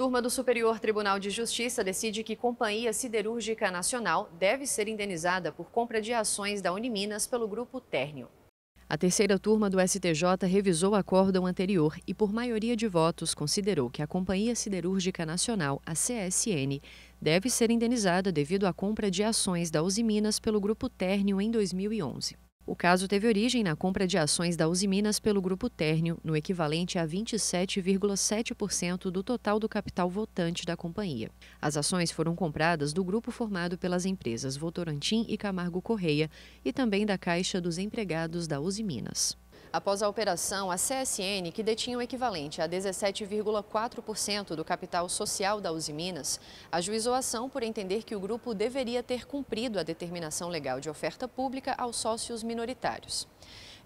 Turma do Superior Tribunal de Justiça decide que Companhia Siderúrgica Nacional deve ser indenizada por compra de ações da Uniminas pelo Grupo Térnio. A terceira turma do STJ revisou o acórdão anterior e, por maioria de votos, considerou que a Companhia Siderúrgica Nacional, a CSN, deve ser indenizada devido à compra de ações da Uzi pelo Grupo Térnio em 2011. O caso teve origem na compra de ações da Uzi Minas pelo Grupo Térnio, no equivalente a 27,7% do total do capital votante da companhia. As ações foram compradas do grupo formado pelas empresas Votorantim e Camargo Correia e também da Caixa dos Empregados da Uzi Minas. Após a operação, a CSN, que detinha o equivalente a 17,4% do capital social da Uzi Minas, ajuizou a ação por entender que o grupo deveria ter cumprido a determinação legal de oferta pública aos sócios minoritários.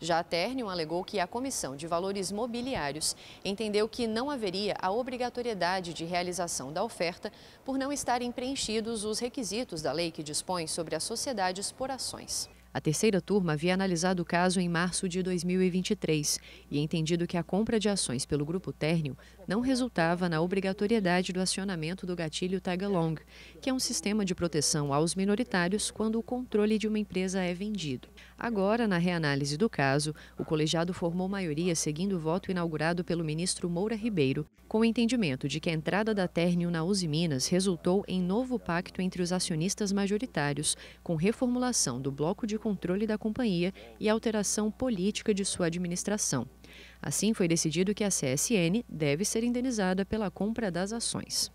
Já a Ternium alegou que a Comissão de Valores Mobiliários entendeu que não haveria a obrigatoriedade de realização da oferta por não estarem preenchidos os requisitos da lei que dispõe sobre as sociedades por ações. A terceira turma havia analisado o caso em março de 2023 e entendido que a compra de ações pelo Grupo Térnio não resultava na obrigatoriedade do acionamento do gatilho Tagalong, que é um sistema de proteção aos minoritários quando o controle de uma empresa é vendido. Agora, na reanálise do caso, o colegiado formou maioria seguindo o voto inaugurado pelo ministro Moura Ribeiro, com o entendimento de que a entrada da Térnio na Uzi Minas resultou em novo pacto entre os acionistas majoritários, com reformulação do bloco de controle da companhia e alteração política de sua administração. Assim, foi decidido que a CSN deve ser indenizada pela compra das ações.